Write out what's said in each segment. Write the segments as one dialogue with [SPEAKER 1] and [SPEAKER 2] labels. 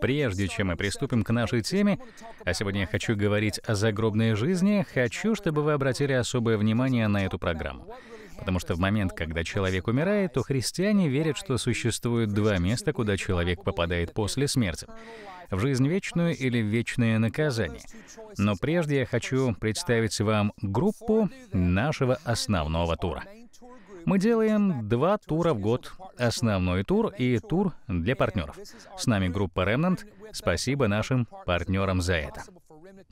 [SPEAKER 1] Прежде чем мы приступим к нашей теме, а сегодня я хочу говорить о загробной жизни, хочу, чтобы вы обратили особое внимание на эту программу. Потому что в момент, когда человек умирает, то христиане верят, что существует два места, куда человек попадает после смерти. В жизнь вечную или в вечное наказание. Но прежде я хочу представить вам группу нашего основного тура. Мы делаем два тура в год. Основной тур и тур для партнеров. С нами группа Remnant. Спасибо нашим партнерам за это.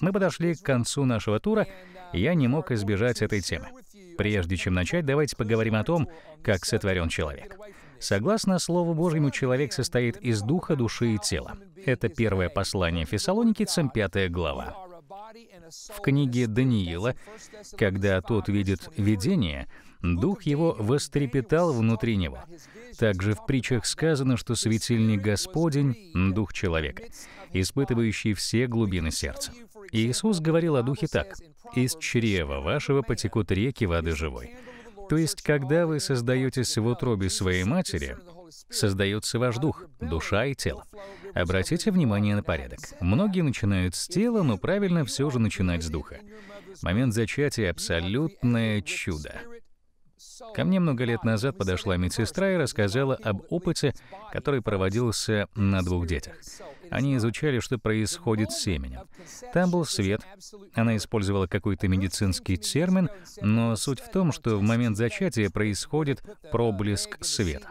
[SPEAKER 1] Мы подошли к концу нашего тура, и я не мог избежать этой темы. Прежде чем начать, давайте поговорим о том, как сотворен человек. Согласно Слову Божьему, человек состоит из духа, души и тела. Это первое послание Фессалоникийцам, 5 глава. В книге Даниила, когда тот видит видение, Дух его вострепетал внутри него. Также в притчах сказано, что светильник Господень — дух человека, испытывающий все глубины сердца. Иисус говорил о духе так, «Из чрева вашего потекут реки воды живой». То есть, когда вы создаетесь в утробе своей матери, создается ваш дух, душа и тело. Обратите внимание на порядок. Многие начинают с тела, но правильно все же начинать с духа. Момент зачатия — абсолютное чудо. Ко мне много лет назад подошла медсестра и рассказала об опыте, который проводился на двух детях. Они изучали, что происходит с семенем. Там был свет, она использовала какой-то медицинский термин, но суть в том, что в момент зачатия происходит проблеск света.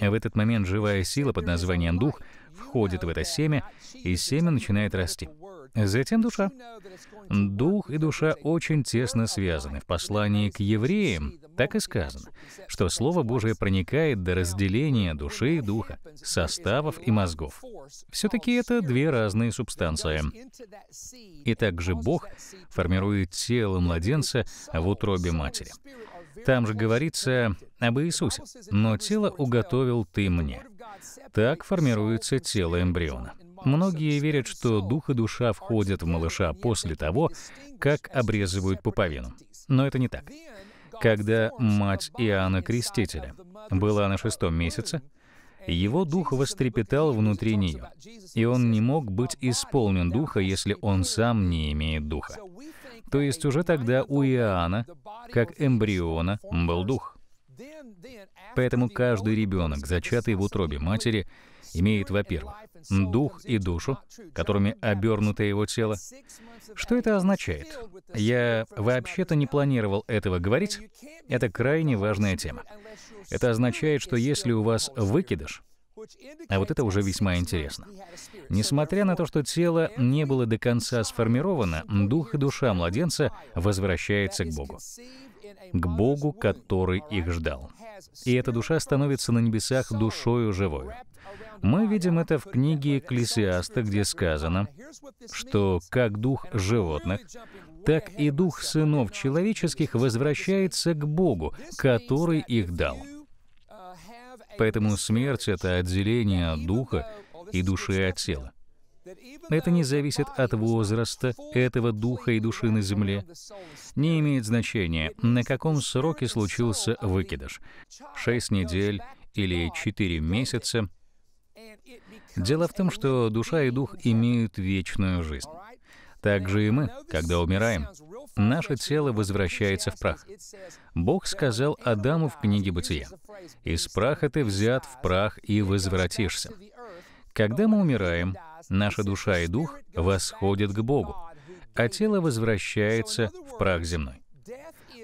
[SPEAKER 1] В этот момент живая сила под названием «дух» входит в это семя, и семя начинает расти. Затем душа. Дух и душа очень тесно связаны. В послании к евреям так и сказано, что Слово Божие проникает до разделения души и духа, составов и мозгов. Все-таки это две разные субстанции. И также Бог формирует тело младенца в утробе матери. Там же говорится об Иисусе. «Но тело уготовил ты мне». Так формируется тело эмбриона. Многие верят, что дух и душа входят в малыша после того, как обрезывают пуповину. Но это не так. Когда мать Иоанна Крестителя была на шестом месяце, его дух вострепетал внутри нее, и он не мог быть исполнен духа, если он сам не имеет духа. То есть уже тогда у Иоанна, как эмбриона, был дух. Поэтому каждый ребенок, зачатый в утробе матери, имеет, во-первых, дух и душу, которыми обернуто его тело. Что это означает? Я вообще-то не планировал этого говорить. Это крайне важная тема. Это означает, что если у вас выкидыш, а вот это уже весьма интересно. Несмотря на то, что тело не было до конца сформировано, дух и душа младенца возвращается к Богу к Богу, который их ждал. И эта душа становится на небесах душою живой. Мы видим это в книге Экклесиаста, где сказано, что как дух животных, так и дух сынов человеческих возвращается к Богу, который их дал. Поэтому смерть — это отделение духа и души от тела. Это не зависит от возраста этого духа и души на земле. Не имеет значения, на каком сроке случился выкидыш. Шесть недель или четыре месяца. Дело в том, что душа и дух имеют вечную жизнь. Так же и мы, когда умираем, наше тело возвращается в прах. Бог сказал Адаму в книге Бытия, «Из праха ты взят в прах и возвратишься». Когда мы умираем, наша душа и дух восходят к Богу, а тело возвращается в прах земной.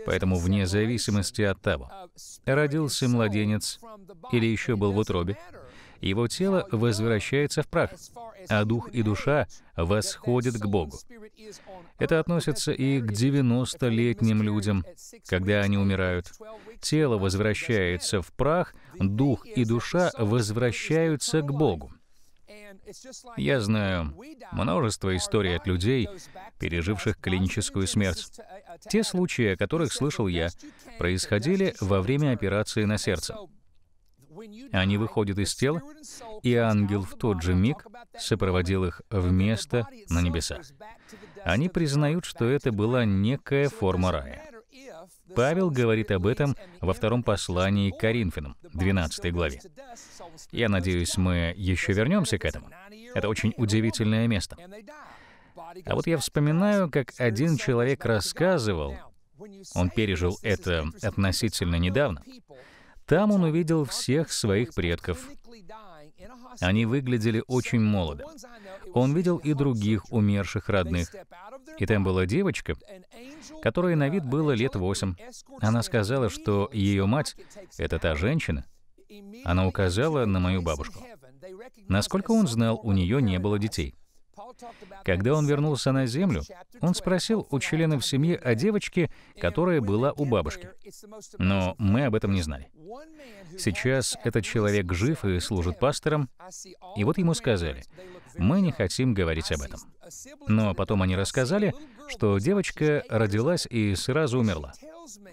[SPEAKER 1] Поэтому вне зависимости от того, родился младенец или еще был в утробе, его тело возвращается в прах, а дух и душа восходят к Богу. Это относится и к 90-летним людям, когда они умирают. Тело возвращается в прах, дух и душа возвращаются к Богу. Я знаю множество историй от людей, переживших клиническую смерть. Uh, uh, Те случаи, о которых слышал я, происходили во время операции на сердце. Они выходят из тела, и ангел в тот же миг сопроводил их в место на небеса. Они признают, что это была некая форма рая. Павел говорит об этом во втором послании к Коринфянам, 12 главе. Я надеюсь, мы еще вернемся к этому. Это очень удивительное место. А вот я вспоминаю, как один человек рассказывал, он пережил это относительно недавно, там он увидел всех своих предков. Они выглядели очень молодо. Он видел и других умерших родных. И там была девочка, которой на вид было лет восемь. Она сказала, что ее мать — это та женщина. Она указала на мою бабушку. Насколько он знал, у нее не было детей. Когда он вернулся на землю, он спросил у членов семьи о девочке, которая была у бабушки. Но мы об этом не знали. Сейчас этот человек жив и служит пастором, и вот ему сказали, мы не хотим говорить об этом. Но потом они рассказали, что девочка родилась и сразу умерла.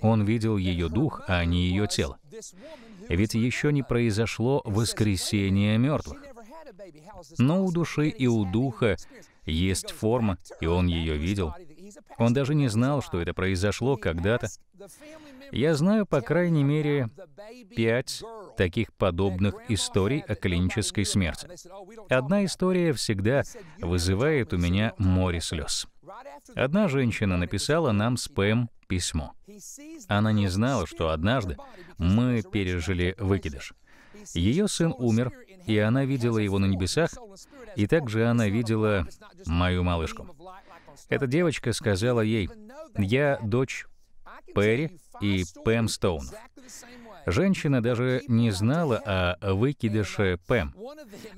[SPEAKER 1] Он видел ее дух, а не ее тело. Ведь еще не произошло воскресение мертвых. Но у души и у духа есть форма, и он ее видел. Он даже не знал, что это произошло когда-то. Я знаю, по крайней мере, пять таких подобных историй о клинической смерти. Oh, Одна история всегда вызывает у меня море слез. Одна женщина написала нам с Пэм письмо. Она не знала, что однажды мы пережили выкидыш. Ее сын умер, и она видела его на небесах, и также она видела мою малышку. Эта девочка сказала ей, «Я дочь Перри и Пэм Стоун». Женщина даже не знала о выкидыше Пэм.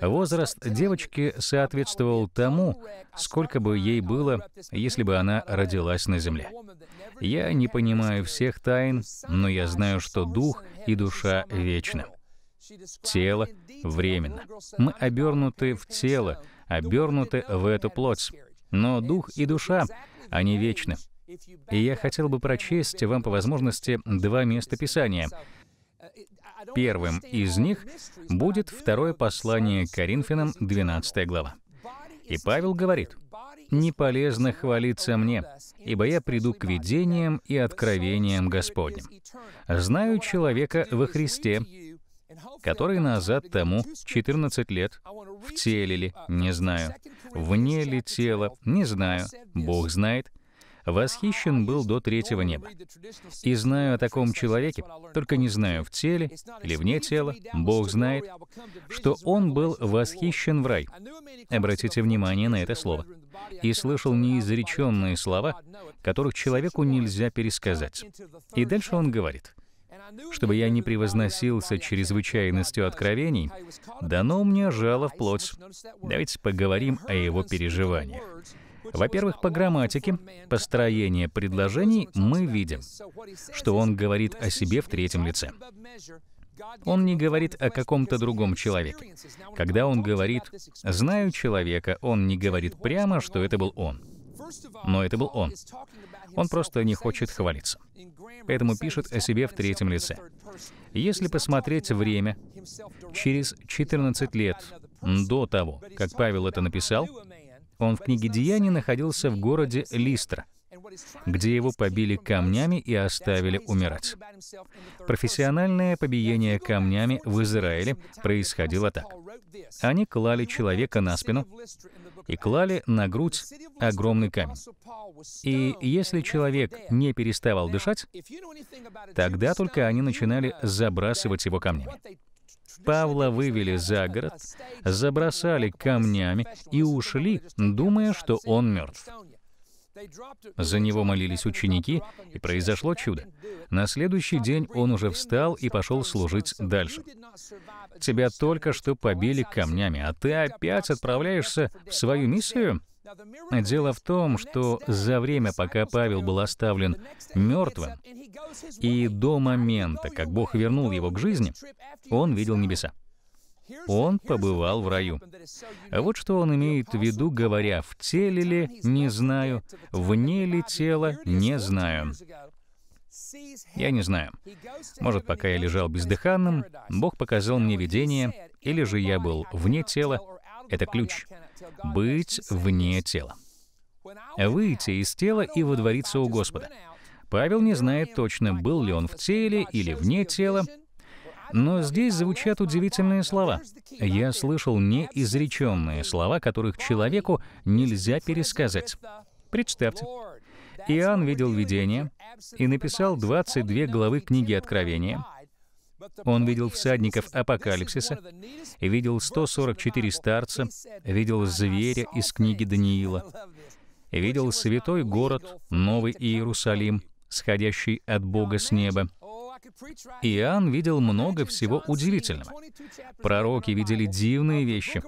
[SPEAKER 1] Возраст девочки соответствовал тому, сколько бы ей было, если бы она родилась на Земле. Я не понимаю всех тайн, но я знаю, что дух и душа вечны. Тело временно. Мы обернуты в тело, обернуты в эту плоть. Но дух и душа, они вечны. И я хотел бы прочесть вам по возможности два места Писания. Первым из них будет второе послание к Коринфянам, 12 глава. И Павел говорит, «Не полезно хвалиться мне, ибо я приду к видениям и откровениям Господним. Знаю человека во Христе, который назад тому 14 лет, в теле ли, не знаю, вне ли тела, не знаю, Бог знает, восхищен был до третьего неба. И знаю о таком человеке, только не знаю, в теле или вне тела, Бог знает, что он был восхищен в рай. Обратите внимание на это слово. И слышал неизреченные слова, которых человеку нельзя пересказать. И дальше он говорит — чтобы я не превозносился чрезвычайностью откровений, дано мне жало вплоть. Давайте поговорим о его переживаниях. Во-первых, по грамматике, построение предложений мы видим, что он говорит о себе в третьем лице. Он не говорит о каком-то другом человеке. Когда он говорит «знаю человека», он не говорит прямо, что это был он. Но это был он. Он просто не хочет хвалиться. Поэтому пишет о себе в третьем лице. Если посмотреть время через 14 лет до того, как Павел это написал, он в книге «Деяний» находился в городе Листра, где его побили камнями и оставили умирать. Профессиональное побиение камнями в Израиле происходило так. Они клали человека на спину, и клали на грудь огромный камень. И если человек не переставал дышать, тогда только они начинали забрасывать его камнями. Павла вывели за город, забросали камнями и ушли, думая, что он мертв. За него молились ученики, и произошло чудо. На следующий день он уже встал и пошел служить дальше. Тебя только что побили камнями, а ты опять отправляешься в свою миссию? Дело в том, что за время, пока Павел был оставлен мертвым, и до момента, как Бог вернул его к жизни, он видел небеса он побывал в раю. А вот что он имеет в виду, говоря «в теле ли, не знаю, вне ли тела, не знаю». Я не знаю. Может, пока я лежал бездыханным, Бог показал мне видение, или же я был вне тела. Это ключ. Быть вне тела. Выйти из тела и водвориться у Господа. Павел не знает точно, был ли он в теле или вне тела, но здесь звучат удивительные слова. Я слышал неизреченные слова, которых человеку нельзя пересказать. Представьте, Иоанн видел видение и написал 22 главы книги Откровения. Он видел всадников Апокалипсиса, видел 144 старца, видел зверя из книги Даниила, видел святой город, Новый Иерусалим, сходящий от Бога с неба, Иоанн видел много всего удивительного. Пророки видели дивные вещи.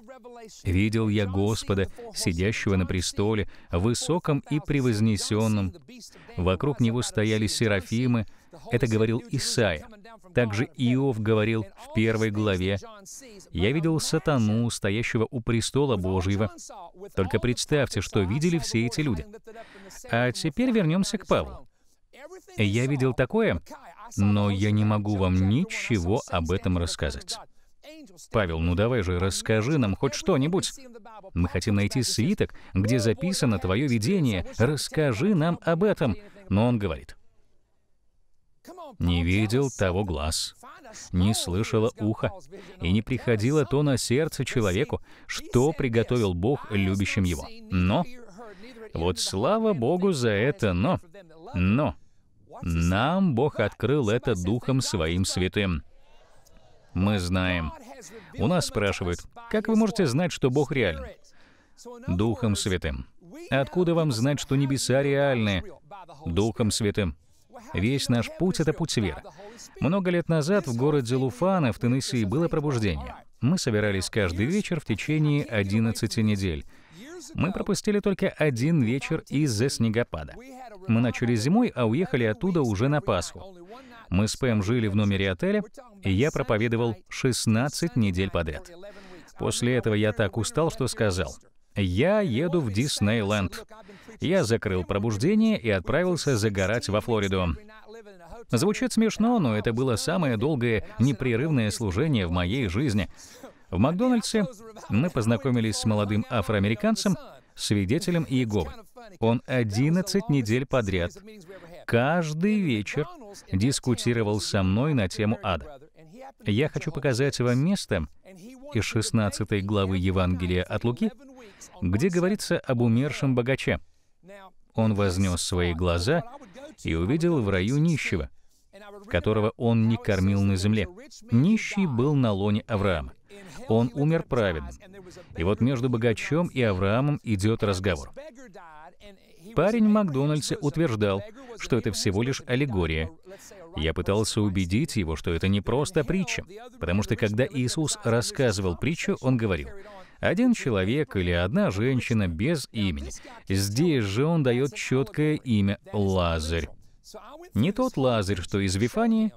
[SPEAKER 1] «Видел я Господа, сидящего на престоле, высоком и превознесенном. Вокруг него стояли серафимы». Это говорил Исаия. Также Иов говорил в первой главе. «Я видел сатану, стоящего у престола Божьего». Только представьте, что видели все эти люди. А теперь вернемся к Павлу. Я видел такое, но я не могу вам ничего об этом рассказать. Павел, ну давай же, расскажи нам хоть что-нибудь. Мы хотим найти свиток, где записано твое видение. Расскажи нам об этом. Но он говорит, не видел того глаз, не слышало ухо, и не приходило то на сердце человеку, что приготовил Бог любящим его. Но, вот слава Богу за это, но, но, нам Бог открыл это Духом Своим Святым. Мы знаем. У нас спрашивают, как вы можете знать, что Бог реален? Духом Святым. А откуда вам знать, что небеса реальны? Духом Святым. Весь наш путь — это путь веры. Много лет назад в городе Луфана в Теннесси было пробуждение. Мы собирались каждый вечер в течение 11 недель. Мы пропустили только один вечер из-за снегопада. Мы начали зимой, а уехали оттуда уже на Пасху. Мы с Пэм жили в номере отеля, и я проповедовал 16 недель подряд. После этого я так устал, что сказал, «Я еду в Диснейленд». Я закрыл пробуждение и отправился загорать во Флориду. Звучит смешно, но это было самое долгое непрерывное служение в моей жизни. В Макдональдсе мы познакомились с молодым афроамериканцем, свидетелем Иеговы. Он 11 недель подряд, каждый вечер, дискутировал со мной на тему ада. Я хочу показать вам место из 16 главы Евангелия от Луки, где говорится об умершем богаче. Он вознес свои глаза и увидел в раю нищего, которого он не кормил на земле. Нищий был на лоне Авраама. Он умер праведным. И вот между богачом и Авраамом идет разговор. Парень в Макдональдсе утверждал, что это всего лишь аллегория. Я пытался убедить его, что это не просто притча, потому что когда Иисус рассказывал притчу, он говорил, один человек или одна женщина без имени. Здесь же он дает четкое имя Лазарь. Не тот Лазарь, что из Вифании,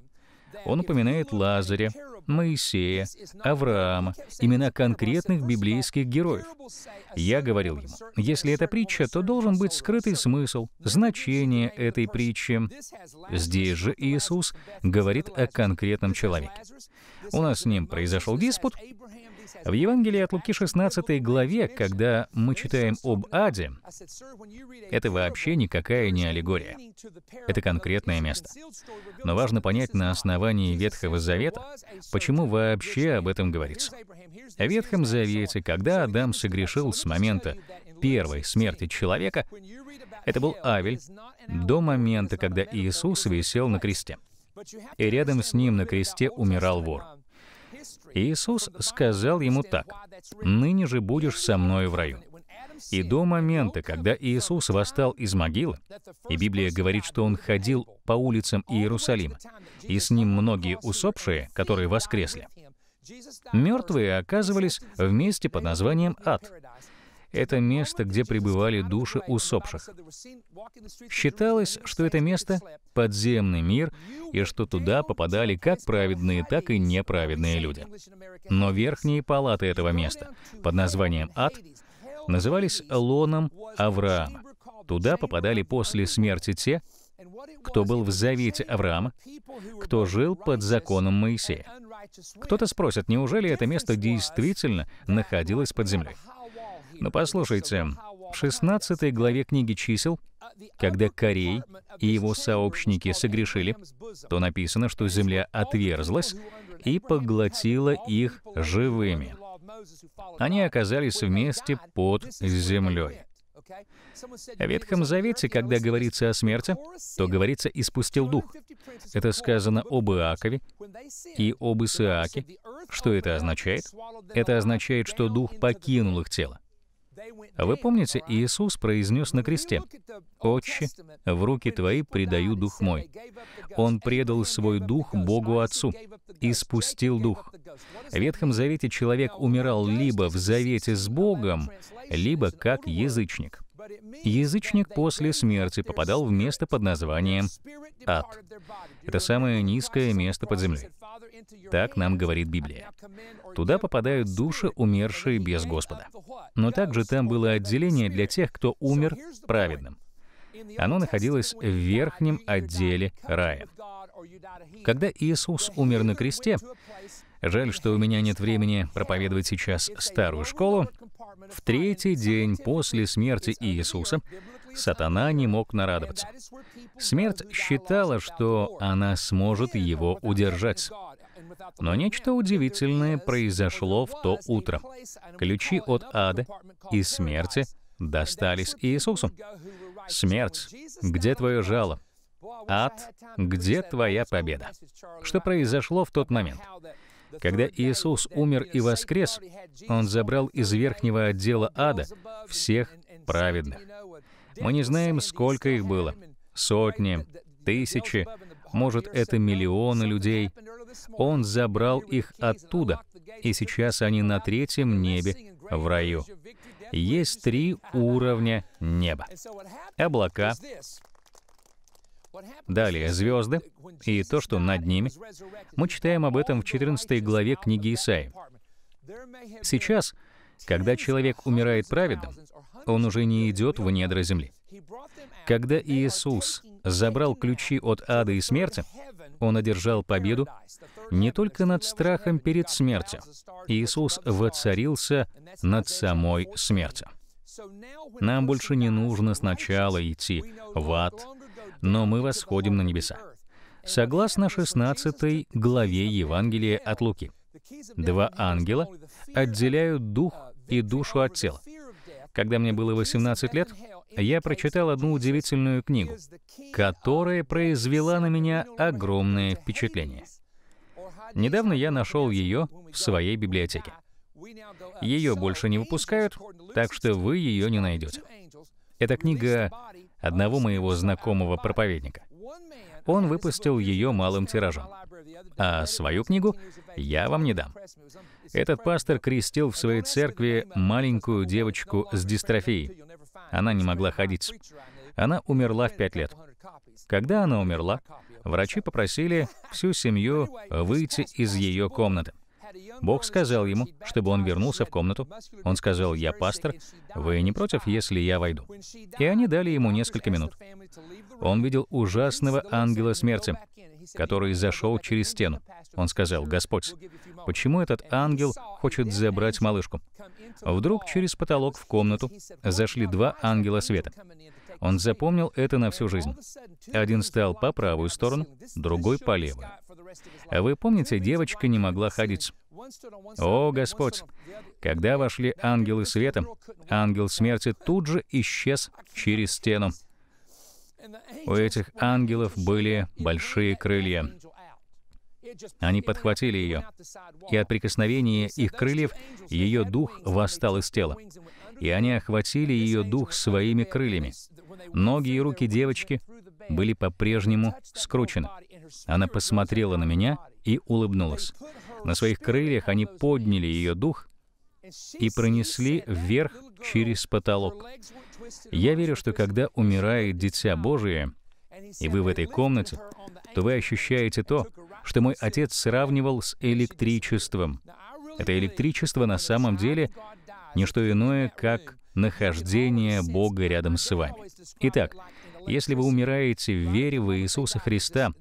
[SPEAKER 1] он упоминает Лазаря, Моисея, Авраама, имена конкретных библейских героев. Я говорил ему, если это притча, то должен быть скрытый смысл, значение этой притчи. Здесь же Иисус говорит о конкретном человеке. У нас с ним произошел диспут, в Евангелии от Луки 16 главе, когда мы читаем об аде, это вообще никакая не аллегория. Это конкретное место. Но важно понять на основании Ветхого Завета, почему вообще об этом говорится. В Ветхом Завете, когда Адам согрешил с момента первой смерти человека, это был Авель, до момента, когда Иисус висел на кресте. И рядом с ним на кресте умирал вор. Иисус сказал ему так, «Ныне же будешь со мною в раю». И до момента, когда Иисус восстал из могилы, и Библия говорит, что он ходил по улицам Иерусалима, и с ним многие усопшие, которые воскресли, мертвые оказывались в месте под названием ад, это место, где пребывали души усопших. Считалось, что это место — подземный мир, и что туда попадали как праведные, так и неправедные люди. Но верхние палаты этого места, под названием ад, назывались лоном Авраама. Туда попадали после смерти те, кто был в завете Авраама, кто жил под законом Моисея. Кто-то спросит, неужели это место действительно находилось под землей? Но ну, послушайте, в 16 главе книги чисел, когда Корей и его сообщники согрешили, то написано, что земля отверзлась и поглотила их живыми. Они оказались вместе под землей. В Ветхом Завете, когда говорится о смерти, то говорится «и спустил дух». Это сказано об Иакове и об Исааке. Что это означает? Это означает, что дух покинул их тело. Вы помните, Иисус произнес на кресте, «Отче, в руки Твои предаю Дух мой». Он предал свой Дух Богу Отцу и спустил Дух. В Ветхом Завете человек умирал либо в завете с Богом, либо как язычник — Язычник после смерти попадал в место под названием ад. Это самое низкое место под землей. Так нам говорит Библия. Туда попадают души, умершие без Господа. Но также там было отделение для тех, кто умер праведным. Оно находилось в верхнем отделе рая. Когда Иисус умер на кресте, Жаль, что у меня нет времени проповедовать сейчас старую школу. В третий день после смерти Иисуса сатана не мог нарадоваться. Смерть считала, что она сможет его удержать. Но нечто удивительное произошло в то утро. Ключи от ада и смерти достались Иисусу. Смерть, где твое жало? Ад, где твоя победа? Что произошло в тот момент? Когда Иисус умер и воскрес, Он забрал из верхнего отдела ада всех праведных. Мы не знаем, сколько их было. Сотни, тысячи, может, это миллионы людей. Он забрал их оттуда, и сейчас они на третьем небе в раю. Есть три уровня неба. Облака, Далее звезды и то, что над ними. Мы читаем об этом в 14 главе книги Исаи. Сейчас, когда человек умирает праведным, он уже не идет в недра земли. Когда Иисус забрал ключи от ада и смерти, Он одержал победу не только над страхом перед смертью. Иисус воцарился над самой смертью. Нам больше не нужно сначала идти в ад, но мы восходим на небеса. Согласно 16 главе Евангелия от Луки, два ангела отделяют дух и душу от тела. Когда мне было 18 лет, я прочитал одну удивительную книгу, которая произвела на меня огромное впечатление. Недавно я нашел ее в своей библиотеке. Ее больше не выпускают, так что вы ее не найдете. Эта книга одного моего знакомого проповедника. Он выпустил ее малым тиражом. А свою книгу я вам не дам. Этот пастор крестил в своей церкви маленькую девочку с дистрофией. Она не могла ходить. Она умерла в пять лет. Когда она умерла, врачи попросили всю семью выйти из ее комнаты. Бог сказал ему, чтобы он вернулся в комнату. Он сказал, «Я пастор, вы не против, если я войду?» И они дали ему несколько минут. Он видел ужасного ангела смерти, который зашел через стену. Он сказал, «Господь, почему этот ангел хочет забрать малышку?» Вдруг через потолок в комнату зашли два ангела света. Он запомнил это на всю жизнь. Один стоял по правую сторону, другой по левую. А Вы помните, девочка не могла ходить. О, Господь! Когда вошли ангелы света, ангел смерти тут же исчез через стену. У этих ангелов были большие крылья. Они подхватили ее, и от прикосновения их крыльев ее дух восстал из тела, и они охватили ее дух своими крыльями. Ноги и руки девочки были по-прежнему скручены. Она посмотрела на меня и улыбнулась. На своих крыльях они подняли ее дух и пронесли вверх через потолок. Я верю, что когда умирает Дитя Божие, и вы в этой комнате, то вы ощущаете то, что мой отец сравнивал с электричеством. Это электричество на самом деле не что иное, как нахождение Бога рядом с вами. Итак, если вы умираете в вере в Иисуса Христа,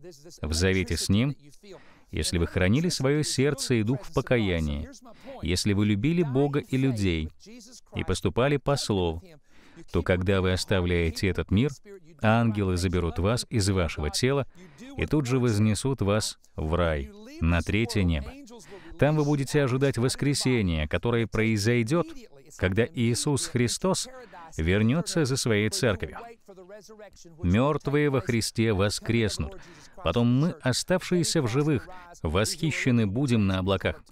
[SPEAKER 1] в завете с Ним, если вы хранили свое сердце и дух в покаянии, если вы любили Бога и людей и поступали по слову, то когда вы оставляете этот мир, ангелы заберут вас из вашего тела и тут же вознесут вас в рай, на третье небо. Там вы будете ожидать воскресения, которое произойдет когда Иисус Христос вернется за своей церковью. Мертвые во Христе воскреснут. Потом мы, оставшиеся в живых, восхищены будем на облаках.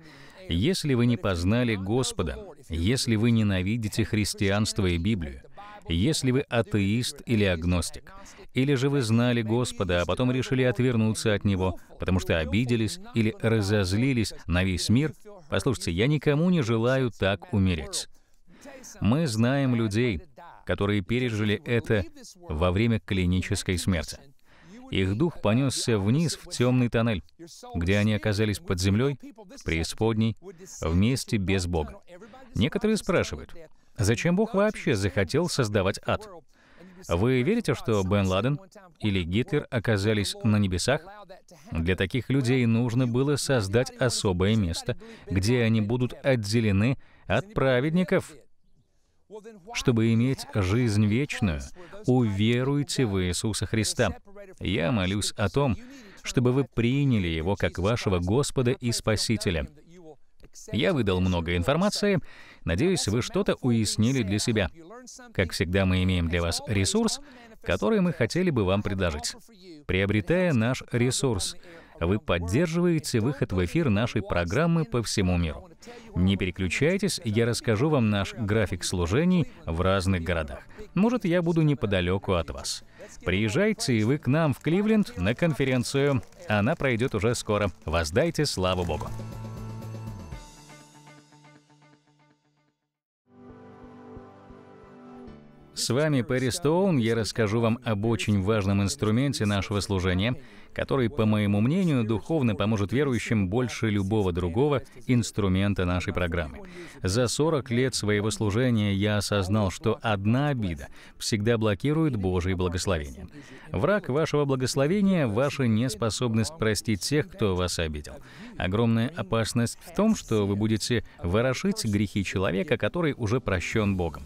[SPEAKER 1] Если вы не познали Господа, если вы ненавидите христианство и Библию, если вы атеист или агностик, или же вы знали Господа, а потом решили отвернуться от Него, потому что обиделись или разозлились на весь мир, послушайте, я никому не желаю так умереть. Мы знаем людей, которые пережили это во время клинической смерти. Их дух понесся вниз в темный тоннель, где они оказались под землей, преисподней, вместе без Бога. Некоторые спрашивают, зачем Бог вообще захотел создавать ад? Вы верите, что Бен Ладен или Гитлер оказались на небесах? Для таких людей нужно было создать особое место, где они будут отделены от праведников, чтобы иметь жизнь вечную, уверуйте в Иисуса Христа. Я молюсь о том, чтобы вы приняли Его как вашего Господа и Спасителя. Я выдал много информации. Надеюсь, вы что-то уяснили для себя. Как всегда, мы имеем для вас ресурс, который мы хотели бы вам предложить. Приобретая наш ресурс, вы поддерживаете выход в эфир нашей программы по всему миру. Не переключайтесь, я расскажу вам наш график служений в разных городах. Может, я буду неподалеку от вас. Приезжайте и вы к нам в Кливленд на конференцию. Она пройдет уже скоро. Воздайте славу Богу. С вами Перри Стоун. Я расскажу вам об очень важном инструменте нашего служения, который, по моему мнению, духовно поможет верующим больше любого другого инструмента нашей программы. За 40 лет своего служения я осознал, что одна обида всегда блокирует Божие благословение. Враг вашего благословения — ваша неспособность простить тех, кто вас обидел. Огромная опасность в том, что вы будете ворошить грехи человека, который уже прощен Богом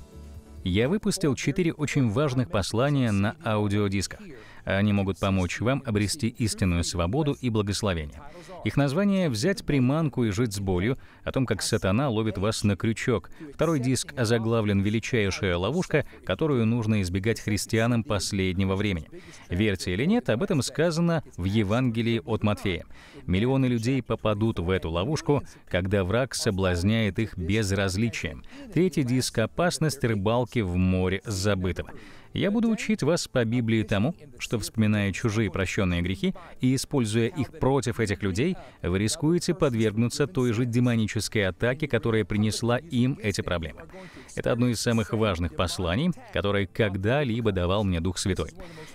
[SPEAKER 1] я выпустил четыре очень важных послания на аудиодисках. Они могут помочь вам обрести истинную свободу и благословение. Их название «Взять приманку и жить с болью», о том, как сатана ловит вас на крючок. Второй диск озаглавлен «Величайшая ловушка», которую нужно избегать христианам последнего времени. Верьте или нет, об этом сказано в Евангелии от Матфея. Миллионы людей попадут в эту ловушку, когда враг соблазняет их безразличием. Третий диск «Опасность рыбалки в море забытого». Я буду учить вас по Библии тому, что, вспоминая чужие прощенные грехи и используя их против этих людей, вы рискуете подвергнуться той же демонической атаке, которая принесла им эти проблемы. Это одно из самых важных посланий, которое когда-либо давал мне Дух Святой.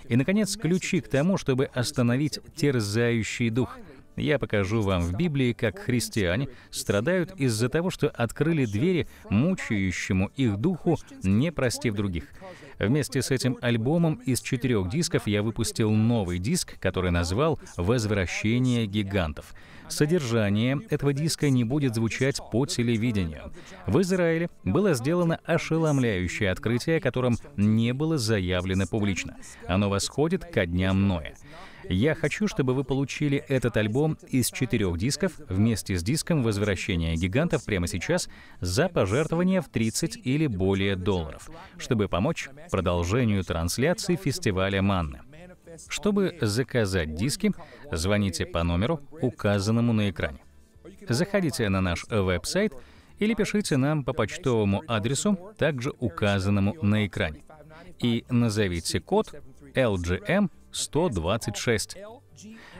[SPEAKER 1] И, наконец, ключи к тому, чтобы остановить терзающий дух — я покажу вам в Библии, как христиане страдают из-за того, что открыли двери мучающему их духу, не простив других. Вместе с этим альбомом из четырех дисков я выпустил новый диск, который назвал «Возвращение гигантов». Содержание этого диска не будет звучать по телевидению. В Израиле было сделано ошеломляющее открытие, о котором не было заявлено публично. Оно восходит ко дням Ноя. Я хочу, чтобы вы получили этот альбом из четырех дисков вместе с диском «Возвращение гигантов» прямо сейчас за пожертвование в 30 или более долларов, чтобы помочь продолжению трансляции фестиваля Манны. Чтобы заказать диски, звоните по номеру, указанному на экране. Заходите на наш веб-сайт или пишите нам по почтовому адресу, также указанному на экране. И назовите код LGM 126.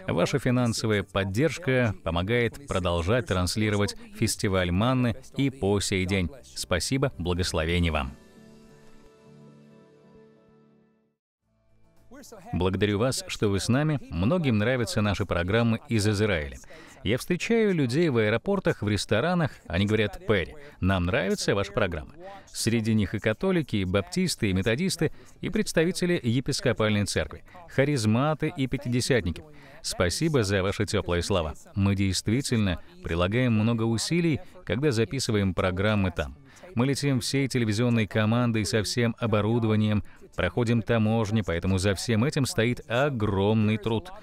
[SPEAKER 1] Ваша финансовая поддержка помогает продолжать транслировать фестиваль Манны и по сей день. Спасибо, благословение вам. Благодарю вас, что вы с нами. Многим нравятся наши программы из Израиля. Я встречаю людей в аэропортах, в ресторанах. Они говорят, Перри, нам нравится ваша программа. Среди них и католики, и баптисты, и методисты, и представители епископальной церкви, харизматы и пятидесятники. Спасибо за ваши теплые слова. Мы действительно прилагаем много усилий, когда записываем программы там. Мы летим всей телевизионной командой со всем оборудованием, проходим таможни, поэтому за всем этим стоит огромный труд —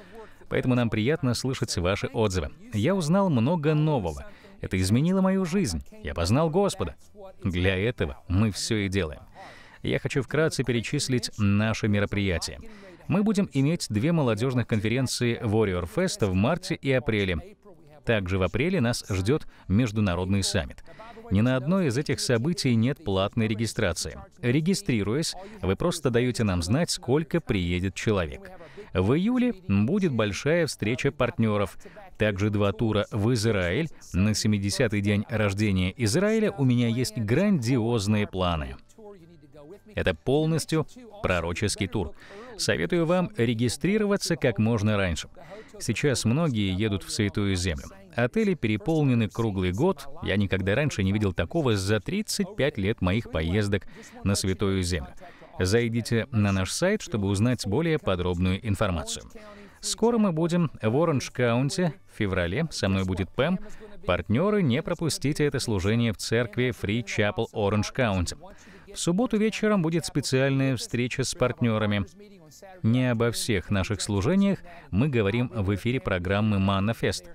[SPEAKER 1] поэтому нам приятно слышать ваши отзывы. Я узнал много нового. Это изменило мою жизнь. Я познал Господа. Для этого мы все и делаем. Я хочу вкратце перечислить наши мероприятия. Мы будем иметь две молодежных конференции Warrior Fest в марте и апреле. Также в апреле нас ждет международный саммит. Ни на одно из этих событий нет платной регистрации. Регистрируясь, вы просто даете нам знать, сколько приедет человек. В июле будет большая встреча партнеров. Также два тура в Израиль. На 70-й день рождения Израиля у меня есть грандиозные планы. Это полностью пророческий тур. Советую вам регистрироваться как можно раньше. Сейчас многие едут в Святую Землю. Отели переполнены круглый год. Я никогда раньше не видел такого за 35 лет моих поездок на Святую Землю. Зайдите на наш сайт, чтобы узнать более подробную информацию. Скоро мы будем в Оранж-каунте в феврале. Со мной будет Пэм. Партнеры, не пропустите это служение в церкви Free Chapel Orange County. В субботу вечером будет специальная встреча с партнерами. Не обо всех наших служениях мы говорим в эфире программы «Маннафест».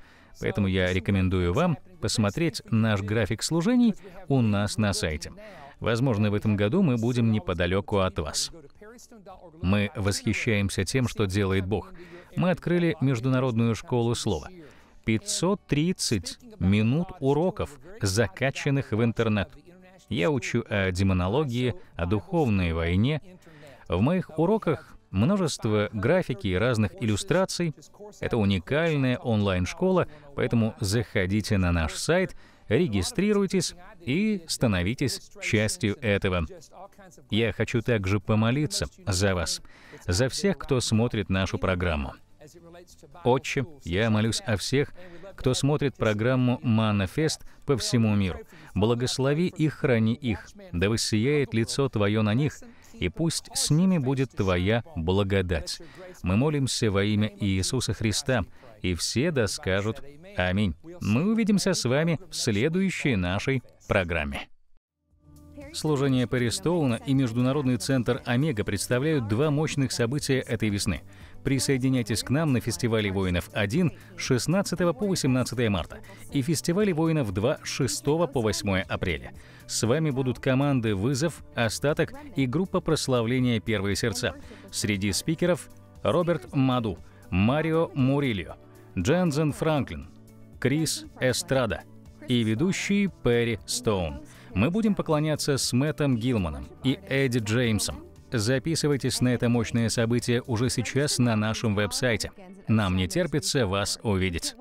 [SPEAKER 1] Поэтому я рекомендую вам посмотреть наш график служений у нас на сайте. Возможно, в этом году мы будем неподалеку от вас. Мы восхищаемся тем, что делает Бог. Мы открыли Международную школу слова. 530 минут уроков, закачанных в интернет. Я учу о демонологии, о духовной войне. В моих уроках множество графики и разных иллюстраций. Это уникальная онлайн-школа, поэтому заходите на наш сайт — регистрируйтесь и становитесь частью этого. Я хочу также помолиться за вас, за всех, кто смотрит нашу программу. Отче, я молюсь о всех, кто смотрит программу "Манифест" по всему миру. Благослови и храни их, да высияет лицо Твое на них, и пусть с ними будет Твоя благодать. Мы молимся во имя Иисуса Христа, и все доскажут «Аминь». Мы увидимся с вами в следующей нашей программе. Служение Перри Стоуна и Международный центр «Омега» представляют два мощных события этой весны. Присоединяйтесь к нам на фестивале «Воинов-1» 16 по 18 марта и фестивале «Воинов-2» 6 по 8 апреля. С вами будут команды «Вызов», «Остаток» и группа прославления «Первые сердца». Среди спикеров – Роберт Маду, Марио Мурильо – Дженсен, Франклин, Крис Эстрада и ведущий Перри Стоун. Мы будем поклоняться с Мэттом Гилманом и Эдди Джеймсом. Записывайтесь на это мощное событие уже сейчас на нашем веб-сайте. Нам не терпится вас увидеть.